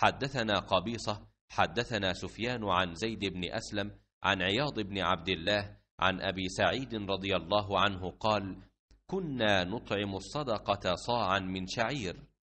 حدثنا قبيصة حدثنا سفيان عن زيد بن أسلم عن عياض بن عبد الله عن أبي سعيد رضي الله عنه قال كنا نطعم الصدقة صاعا من شعير